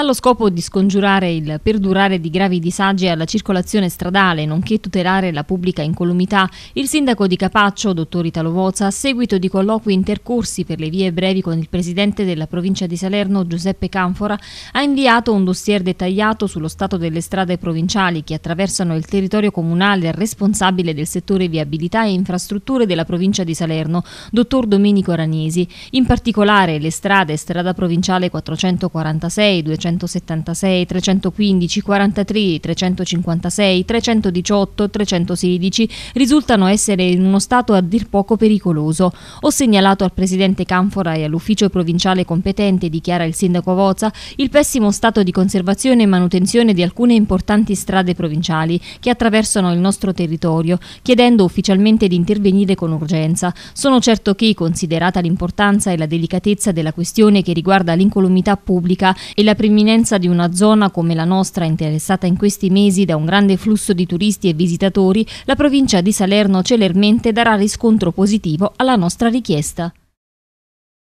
Allo scopo di scongiurare il perdurare di gravi disagi alla circolazione stradale, nonché tutelare la pubblica incolumità, il sindaco di Capaccio, dottor Italo Vozza, a seguito di colloqui intercorsi per le vie brevi con il presidente della provincia di Salerno, Giuseppe Canfora, ha inviato un dossier dettagliato sullo stato delle strade provinciali che attraversano il territorio comunale al responsabile del settore viabilità e infrastrutture della provincia di Salerno, dottor Domenico Aranesi. In particolare le strade strada provinciale 446, 200 376, 315, 43, 356, 318, 316 risultano essere in uno stato a dir poco pericoloso. Ho segnalato al presidente Canfora e all'ufficio provinciale competente, dichiara il sindaco Voza, il pessimo stato di conservazione e manutenzione di alcune importanti strade provinciali che attraversano il nostro territorio, chiedendo ufficialmente di intervenire con urgenza. Sono certo che, considerata l'importanza e la delicatezza della questione che riguarda l'incolumità pubblica e la primi l'imminenza di una zona come la nostra interessata in questi mesi da un grande flusso di turisti e visitatori, la provincia di Salerno celermente darà riscontro positivo alla nostra richiesta.